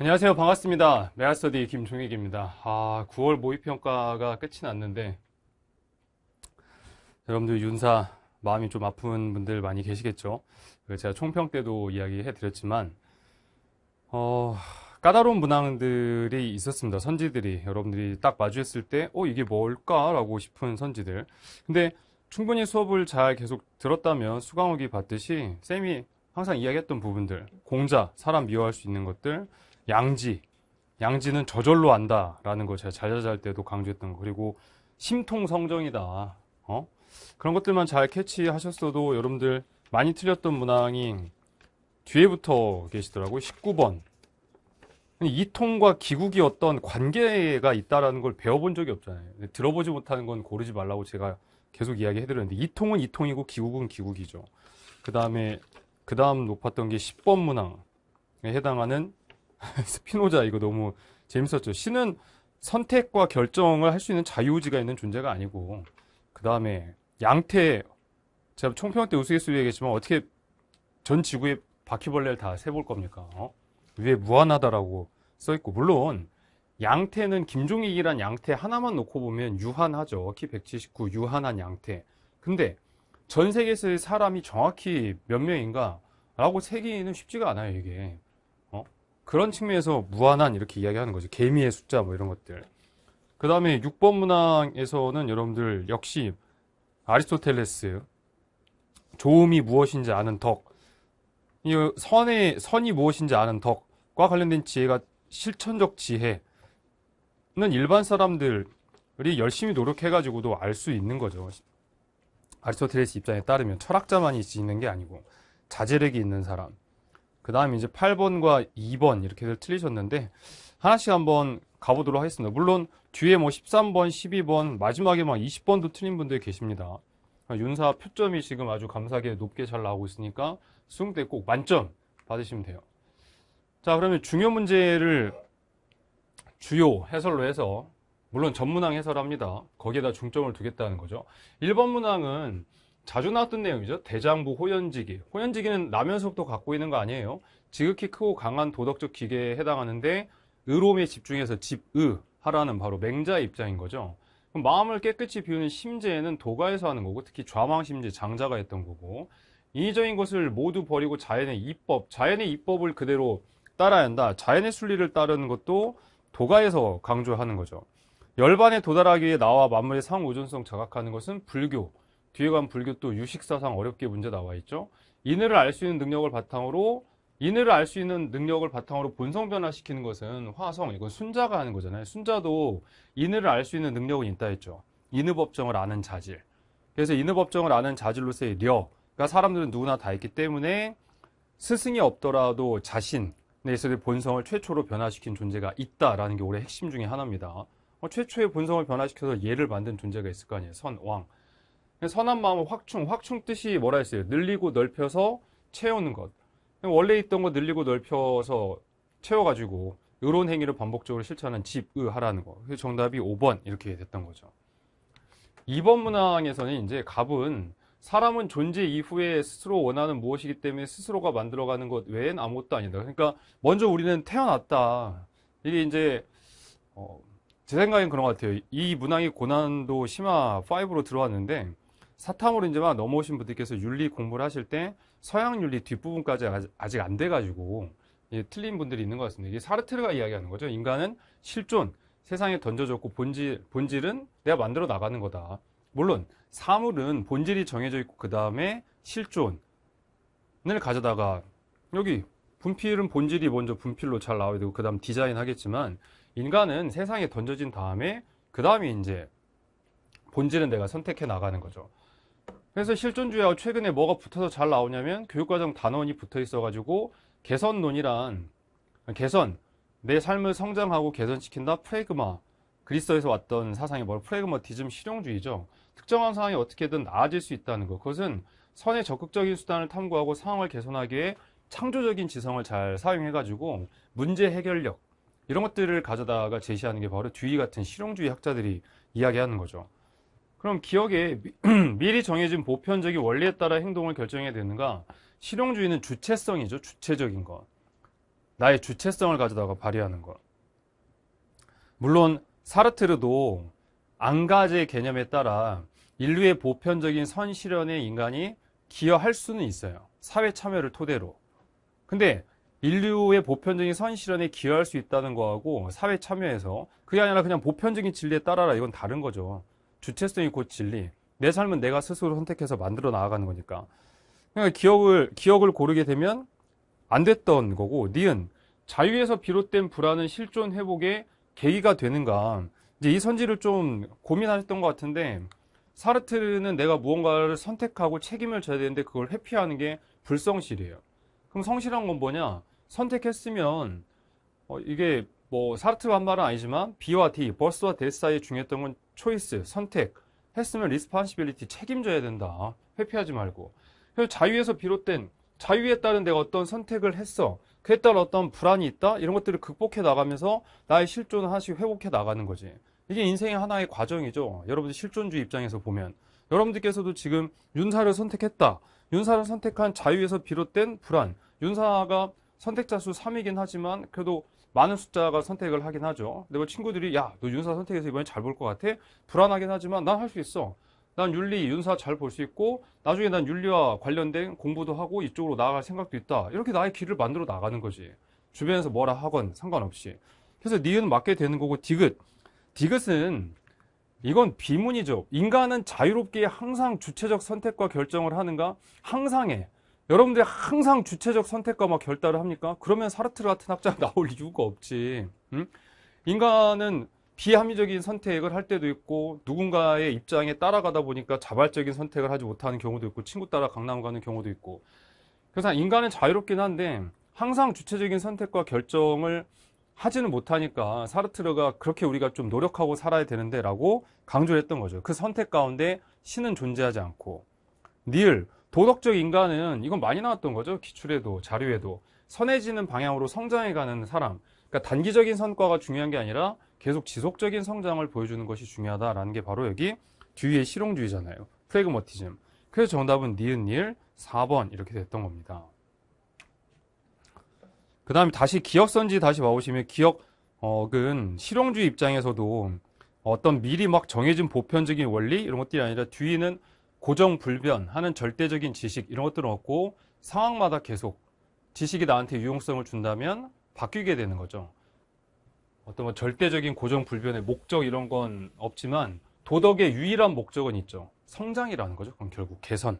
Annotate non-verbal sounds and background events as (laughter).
안녕하세요. 반갑습니다. 메아스터디 김종익입니다. 아, 9월 모의평가가 끝이 났는데 여러분들 윤사 마음이 좀 아픈 분들 많이 계시겠죠. 그 제가 총평 때도 이야기해 드렸지만 어, 까다로운 문항들이 있었습니다. 선지들이 여러분들이 딱 마주했을 때 어, 이게 뭘까라고 싶은 선지들. 근데 충분히 수업을 잘 계속 들었다면 수강후기 봤듯이 쌤이 항상 이야기했던 부분들, 공자, 사람 미워할 수 있는 것들, 양지. 양지는 저절로 안다라는 거 제가 잘자잘 때도 강조했던 거. 그리고 심통성정이다. 어? 그런 것들만 잘 캐치하셨어도 여러분들 많이 틀렸던 문항이 뒤에부터 계시더라고요. 19번. 이통과 기국이 어떤 관계가 있다라는 걸 배워본 적이 없잖아요. 들어보지 못하는 건 고르지 말라고 제가 계속 이야기해드렸는데 이통은 이통이고 기국은 기국이죠. 그 다음에 그 다음 높았던 게 10번 문항에 해당하는 스피노자 이거 너무 재밌었죠. 신은 선택과 결정을 할 수 있는 자유의지가 있는 존재가 아니고 그 다음에 양태 제가 총평 때 우스갯소리 얘기했지만 어떻게 전지구의 바퀴벌레를 다 세볼 겁니까? 어? 위에 무한하다라고 써있고 물론 양태는 김종익이란 양태 하나만 놓고 보면 유한하죠. 키 179 유한한 양태. 근데 전 세계에서 의 사람이 정확히 몇 명인가 라고 세기는 쉽지가 않아요 이게. 그런 측면에서 무한한 이렇게 이야기하는 거죠. 개미의 숫자 뭐 이런 것들. 그 다음에 6번 문항에서는 여러분들 역시 아리스토텔레스 조음이 무엇인지 아는 덕, 이 선의 선이 무엇인지 아는 덕과 관련된 지혜가 실천적 지혜는 일반 사람들이 열심히 노력해가지고도 알 수 있는 거죠. 아리스토텔레스 입장에 따르면 철학자만이 있는 게 아니고 자제력이 있는 사람, 그 다음에 이제 8번과 2번 이렇게 틀리셨는데 하나씩 한번 가보도록 하겠습니다. 물론 뒤에 뭐 13번, 12번, 마지막에 막 20번도 틀린 분들이 계십니다. 윤사 표점이 지금 아주 감사하게 높게 잘 나오고 있으니까 수능 때 꼭 만점 받으시면 돼요. 자 그러면 중요 문제를 주요 해설로 해서 물론 전문항 해설합니다. 거기에다 중점을 두겠다는 거죠. 1번 문항은 자주 나왔던 내용이죠. 대장부 호연지기. 호연지기는 라면속도 갖고 있는 거 아니에요. 지극히 크고 강한 도덕적 기계에 해당하는데 의로움에 집중해서 집의 하라는 바로 맹자의 입장인 거죠. 그럼 마음을 깨끗이 비우는 심재에는 도가에서 하는 거고 특히 좌망심재 장자가 했던 거고 인위적인 것을 모두 버리고 자연의 입법, 자연의 입법을 그대로 따라야 한다. 자연의 순리를 따르는 것도 도가에서 강조하는 거죠. 열반에 도달하기 위해 나와 만물의 상우존성 자각하는 것은 불교, 뒤에 간 불교 또 유식사상 어렵게 문제 나와 있죠. 인를알 수 있는 능력을 바탕으로 인를알 수 있는 능력을 바탕으로 본성 변화시키는 것은 화성, 이건 순자가 하는 거잖아요. 순자도 인를알 수 있는 능력은 있다 했죠. 인의 법정을 아는 자질. 그래서 인의 법정을 아는 자질로서의 려가 사람들은 누구나 다 있기 때문에 스승이 없더라도 자신에 내서의 본성을 최초로 변화시킨 존재가 있다라는 게 올해 핵심 중에 하나입니다. 어, 최초의 본성을 변화시켜서 예를 만든 존재가 있을 거 아니에요. 선, 왕. 선한 마음을 확충, 확충 뜻이 뭐라 했어요? 늘리고 넓혀서 채우는 것. 원래 있던 거 늘리고 넓혀서 채워가지고 이런 행위를 반복적으로 실천한 집의 하라는 거. 그 정답이 5번 이렇게 됐던 거죠. 2번 문항에서는 이제 갑은 사람은 존재 이후에 스스로 원하는 무엇이기 때문에 스스로가 만들어가는 것 외엔 아무것도 아니다. 그러니까 먼저 우리는 태어났다. 이게 이제 어, 제 생각엔 그런 것 같아요. 이 문항이 고난도 심화 5로 들어왔는데 사탐으로 이제 막 넘어오신 분들께서 윤리 공부를 하실 때 서양 윤리 뒷부분까지 아직 안 돼가지고 예, 틀린 분들이 있는 것 같습니다. 이게 사르트르가 이야기하는 거죠. 인간은 실존, 세상에 던져졌고 본질, 본질은 내가 만들어 나가는 거다. 물론 사물은 본질이 정해져 있고 그 다음에 실존을 가져다가 여기 분필은 본질이 먼저 분필로 잘 나와야 되고 그 다음 디자인 하겠지만 인간은 세상에 던져진 다음에 그 다음에 이제 본질은 내가 선택해 나가는 거죠. 그래서 실존주의하고 최근에 뭐가 붙어서 잘 나오냐면 교육과정 단원이 붙어 있어가지고 개선론이란 개선 내 삶을 성장하고 개선시킨다 프레그마 그리스어에서 왔던 사상이 뭐프레그마티즘 실용주의죠. 특정한 상황이 어떻게든 나아질 수 있다는 것. 그것은 선의 적극적인 수단을 탐구하고 상황을 개선하기 에 창조적인 지성을 잘 사용해가지고 문제 해결력 이런 것들을 가져다가 제시하는 게 바로 듀이 같은 실용주의 학자들이 이야기하는 거죠. 그럼 기억에 (clears throat) 미리 정해진 보편적인 원리에 따라 행동을 결정해야 되는가? 실용주의는 주체성이죠. 주체적인 것. 나의 주체성을 가져다가 발휘하는 것. 물론 사르트르도 안가제 개념에 따라 인류의 보편적인 선실현에 인간이 기여할 수는 있어요. 사회 참여를 토대로. 근데 인류의 보편적인 선실현에 기여할 수 있다는 거하고 사회 참여에서 그게 아니라 그냥 보편적인 진리에 따라라 이건 다른 거죠. 주체성이 곧 진리. 내 삶은 내가 스스로 선택해서 만들어 나아가는 거니까. 그러니까 기억을 기억을 고르게 되면 안 됐던 거고 니은 자유에서 비롯된 불안은 실존 회복의 계기가 되는가. 이제 이 선지를 좀 고민하셨던 것 같은데 사르트르는 내가 무언가를 선택하고 책임을 져야 되는데 그걸 회피하는 게 불성실이에요. 그럼 성실한 건 뭐냐? 선택했으면 어, 이게 뭐 사르트가 르한 말은 아니지만 B와 D, 버스와 데스 사이에 중요했던 건 초이스, 선택 했으면 리스파시빌리티 책임져야 된다. 회피하지 말고. 그래서 자유에서 비롯된 자유에 따른 내가 어떤 선택을 했어. 그에 따른 어떤 불안이 있다. 이런 것들을 극복해 나가면서 나의 실존을 하나씩 회복해 나가는 거지. 이게 인생의 하나의 과정이죠. 여러분들 실존주의 입장에서 보면. 여러분들께서도 지금 윤사를 선택했다. 윤사를 선택한 자유에서 비롯된 불안. 윤사가 선택자 수 3이긴 하지만 그래도 많은 숫자가 선택을 하긴 하죠. 근데 뭐 친구들이 야, 너 윤사 선택해서 이번에 잘 볼 것 같아? 불안하긴 하지만 난 할 수 있어. 난 윤리, 윤사 잘 볼 수 있고 나중에 난 윤리와 관련된 공부도 하고 이쪽으로 나아갈 생각도 있다. 이렇게 나의 길을 만들어 나가는 거지. 주변에서 뭐라 하건 상관없이. 그래서 니은 맞게 되는 거고 디귿. 디귿은 이건 비문이죠. 인간은 자유롭게 항상 주체적 선택과 결정을 하는가? 항상 해. 여러분들이 항상 주체적 선택과 막 결단을 합니까? 그러면 사르트르 같은 학자가 (laughs) 나올 이유가 없지. 응? 인간은 비합리적인 선택을 할 때도 있고 누군가의 입장에 따라가다 보니까 자발적인 선택을 하지 못하는 경우도 있고 친구 따라 강남 가는 경우도 있고 그래서 인간은 자유롭긴 한데 항상 주체적인 선택과 결정을 하지는 못하니까 사르트르가 그렇게 우리가 좀 노력하고 살아야 되는데 라고 강조를 했던 거죠 그 선택 가운데 신은 존재하지 않고 니을 도덕적 인간은 이건 많이 나왔던 거죠. 기출에도 자료에도 선해지는 방향으로 성장해가는 사람. 그러니까 단기적인 성과가 중요한 게 아니라 계속 지속적인 성장을 보여주는 것이 중요하다라는 게 바로 여기 뒤에 실용주의잖아요. 프레그머티즘. 그래서 정답은 니은 일 4번 이렇게 됐던 겁니다. 그 다음에 다시 기억선지 다시 와보시면 기억은 실용주의 입장에서도 어떤 미리 막 정해진 보편적인 원리 이런 것들이 아니라 뒤에는 고정불변하는 절대적인 지식 이런 것들은 없고 상황마다 계속 지식이 나한테 유용성을 준다면 바뀌게 되는 거죠. 어떤 뭐 절대적인 고정불변의 목적 이런 건 없지만 도덕의 유일한 목적은 있죠. 성장이라는 거죠. 그럼 결국 개선.